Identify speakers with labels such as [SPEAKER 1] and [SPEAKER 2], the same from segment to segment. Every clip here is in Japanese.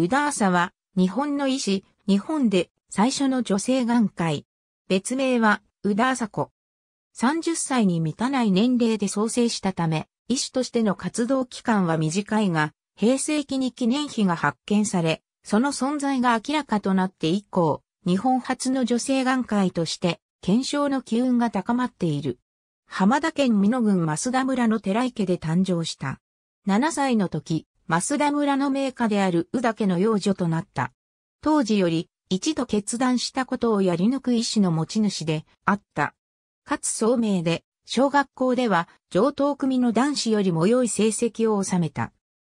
[SPEAKER 1] 宇田朝は、日本の医師、日本で最初の女性眼科医。別名は、宇田朝子。30歳に満たない年齢で創生したため、医師としての活動期間は短いが、平成期に記念碑が発見され、その存在が明らかとなって以降、日本初の女性眼科医として、検証の機運が高まっている。浜田県美濃郡増田村の寺池で誕生した。7歳の時、増田村の名家である宇田家の養女となった。当時より一度決断したことをやり抜く意志の持ち主であった。かつ聡明で、小学校では上等組の男子よりも良い成績を収めた。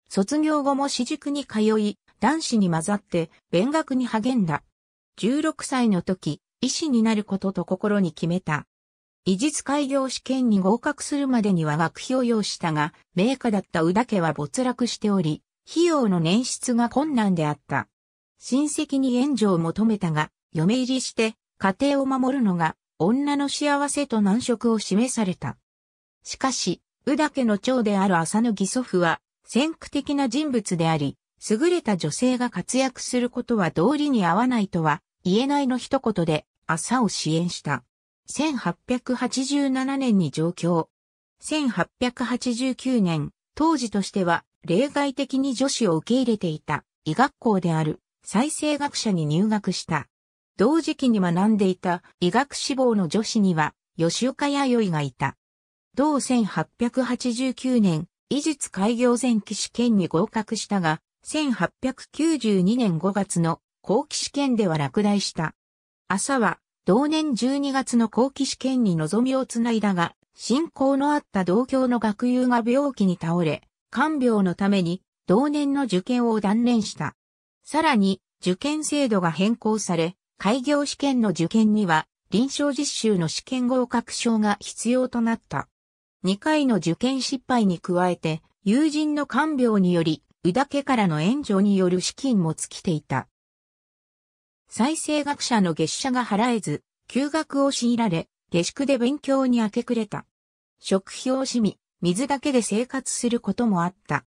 [SPEAKER 1] 卒業後も私塾に通い、男子に混ざって勉学に励んだ。16歳の時、医師になることと心に決めた。医術開業試験に合格するまでには学費を要したが、名家だった宇田家は没落しており、費用の捻出が困難であった。親戚に援助を求めたが、嫁入りして家庭を守るのが女の幸せと難色を示された。しかし、宇田家の長である浅野義祖父は先駆的な人物であり、優れた女性が活躍することは道理に合わないとは言えないの一言で朝を支援した。1887年に上京。1889年、当時としては例外的に女子を受け入れていた医学校である再生学者に入学した。同時期に学んでいた医学志望の女子には吉岡弥生がいた。同1889年、医術開業前期試験に合格したが、1892年5月の後期試験では落第した。朝は同年12月の後期試験に望みをつないだが、信仰のあった同郷の学友が病気に倒れ、看病のために同年の受験を断念した。さらに、受験制度が変更され、開業試験の受験には臨床実習の試験合格証が必要となった。2回の受験失敗に加えて、友人の看病により、宇田家からの援助による資金も尽きていた。再生学者の月謝が払えず、休学を強いられ、下宿で勉強に明け暮れた。食費を惜しみ、水だけで生活することもあった。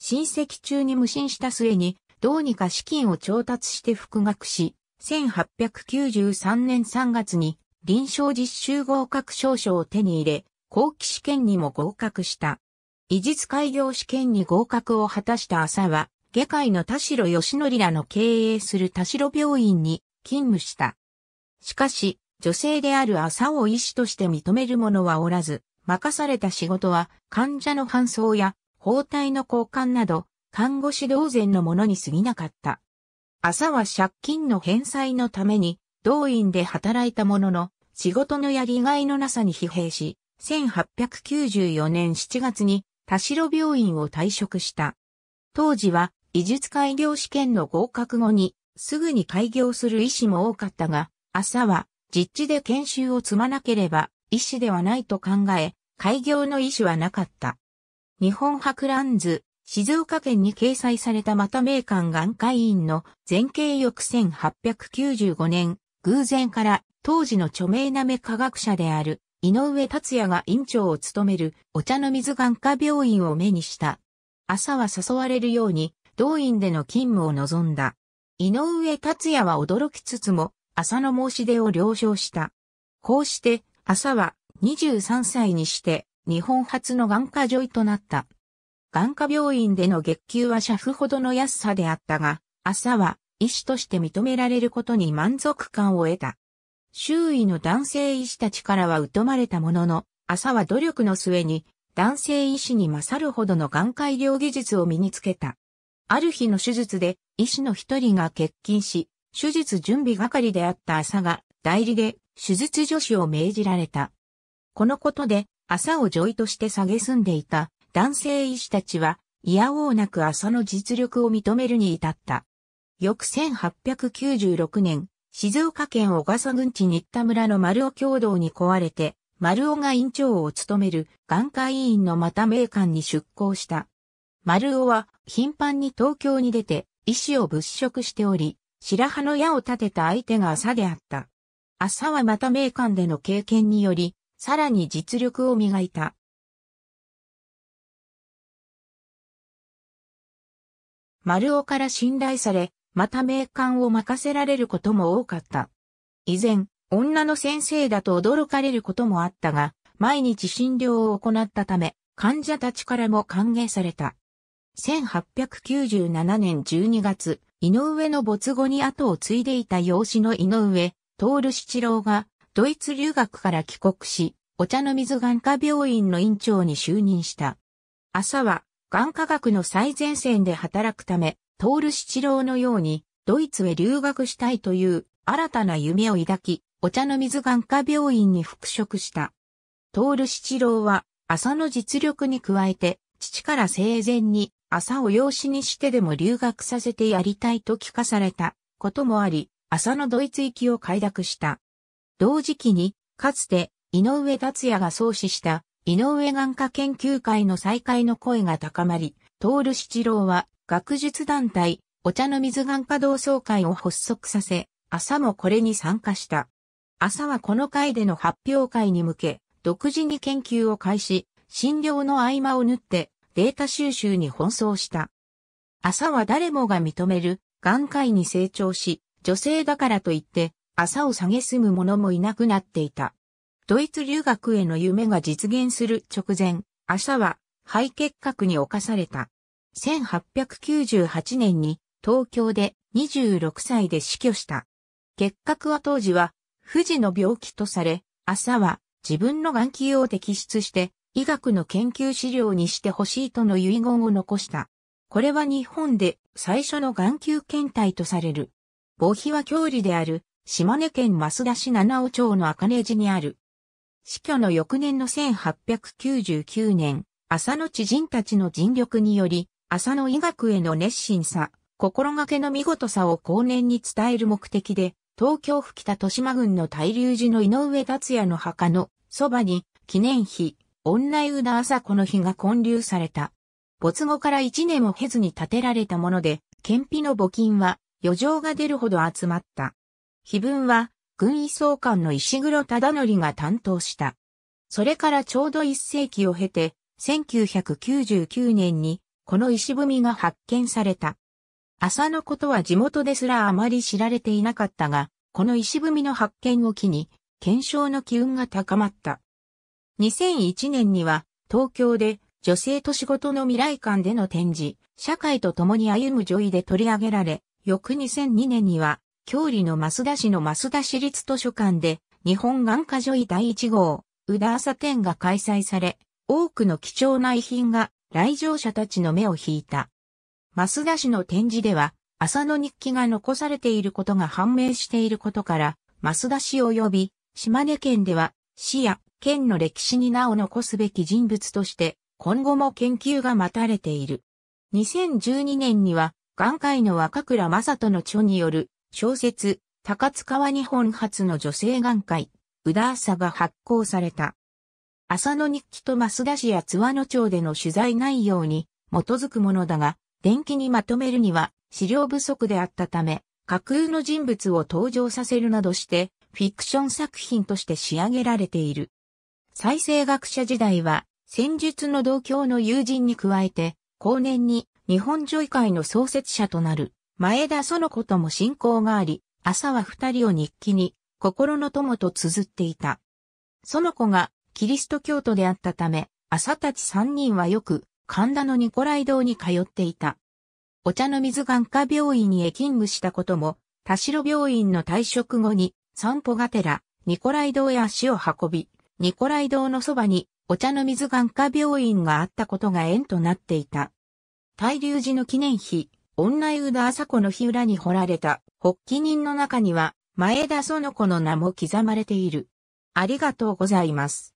[SPEAKER 1] 親戚中に無心した末に、どうにか資金を調達して復学し、1893年3月に臨床実習合格証書を手に入れ、後期試験にも合格した。医術開業試験に合格を果たした朝は、下界の田代義則らの経営する田代病院に勤務した。しかし、女性である朝尾医師として認める者はおらず、任された仕事は患者の搬送や包帯の交換など、看護師同然のものに過ぎなかった。朝は借金の返済のために、同院で働いたものの、仕事のやりがいのなさに疲弊し、1894年7月に田代病院を退職した。当時は医術開業試験の合格後に、すぐに開業する医師も多かったが、朝は、実地で研修を積まなければ、医師ではないと考え、開業の医師はなかった。日本博覧図、静岡県に掲載されたまた名館眼科医院の前景翌1895年、偶然から当時の著名な目科学者である井上達也が院長を務めるお茶の水眼科病院を目にした。朝は誘われるように動員での勤務を望んだ。井上達也は驚きつつも、朝の申し出を了承した。こうして、朝は23歳にして、日本初の眼科女医となった。眼科病院での月給は社夫ほどの安さであったが、朝は医師として認められることに満足感を得た。周囲の男性医師たちからは疎まれたものの、朝は努力の末に男性医師に勝るほどの眼科医療技術を身につけた。ある日の手術で医師の一人が欠勤し、手術準備係であった朝が代理で手術助手を命じられた。このことで朝を女医として下げ住んでいた男性医師たちは、いやおうなく朝の実力を認めるに至った。翌1896年、静岡県小笠郡地新田村の丸尾共同に壊れて、丸尾が院長を務める眼科医院のまた名館に出向した。丸尾は頻繁に東京に出て、医師を物色しており、白羽の矢を立てた相手が朝であった。朝はまた名官での経験により、さらに実力を磨いた。丸尾から信頼され、また名官を任せられることも多かった。以前、女の先生だと驚かれることもあったが、毎日診療を行ったため、患者たちからも歓迎された。1897年12月、井上の没後に後を継いでいた養子の井上、徹七郎が、ドイツ留学から帰国し、お茶の水眼科病院の院長に就任した。朝は、眼科学の最前線で働くため、徹七郎のように、ドイツへ留学したいという新たな夢を抱き、お茶の水眼科病院に復職した。徹七郎は、朝の実力に加えて、父から生前に朝を養子にしてでも留学させてやりたいと聞かされたこともあり、朝のドイツ行きを快諾した。同時期に、かつて井上達也が創始した井上眼科研究会の再開の声が高まり、徹七郎は学術団体お茶の水眼科同窓会を発足させ、朝もこれに参加した。朝はこの会での発表会に向け、独自に研究を開始、診療の合間を縫ってデータ収集に奔走した。朝は誰もが認める眼界に成長し、女性だからといって朝を下げすむ者もいなくなっていた。ドイツ留学への夢が実現する直前、朝は肺結核に侵された。1898年に東京で26歳で死去した。結核は当時は、富士の病気とされ、朝は自分の眼球を摘出して医学の研究資料にしてほしいとの遺言を残した。これは日本で最初の眼球検体とされる。防皮は郷里である、島根県増田市七尾町の赤根寺にある。死去の翌年の1899年、浅野知人たちの尽力により、浅野医学への熱心さ、心がけの見事さを後年に伝える目的で、東京府北豊島郡の大龍寺の井上達也の墓のそばに記念碑、女湯田朝子の日が建立された。没後から一年も経ずに建てられたもので、県費の募金は余剰が出るほど集まった。碑文は、軍医総監の石黒忠則が担当した。それからちょうど一世紀を経て、1999年に、この石踏みが発見された。朝のことは地元ですらあまり知られていなかったが、この石踏みの発見を機に、検証の機運が高まった。2001年には東京で女性と仕事の未来館での展示、社会と共に歩む女医で取り上げられ、翌2002年には、郷里の増田市の増田市立図書館で、日本眼科女医第1号、宇田朝展が開催され、多くの貴重な遺品が来場者たちの目を引いた。増田市の展示では、朝の日記が残されていることが判明していることから、増田市及び、島根県では、市や県の歴史に名を残すべき人物として、今後も研究が待たれている。2012年には、眼界の若倉正人の著による小説、高津川日本初の女性眼界、宇田朝が発行された。朝の日記と増田市や津和野町での取材内容に基づくものだが、電気にまとめるには資料不足であったため、架空の人物を登場させるなどして、フィクション作品として仕上げられている。再生学者時代は、戦術の同郷の友人に加えて、後年に日本女医会の創設者となる前田園子とも親交があり、朝は二人を日記に心の友と綴っていた。園子がキリスト教徒であったため、朝たち三人はよく神田のニコライ堂に通っていた。お茶の水眼科病院へ勤務したことも、田代病院の退職後に散歩がてらニコライ堂へ足を運び、ニコライ堂のそばに、お茶の水眼科病院があったことが縁となっていた。大龍寺の記念碑、女湯田朝子の日裏に掘られた、発起人の中には、前田園子の名も刻まれている。ありがとうございます。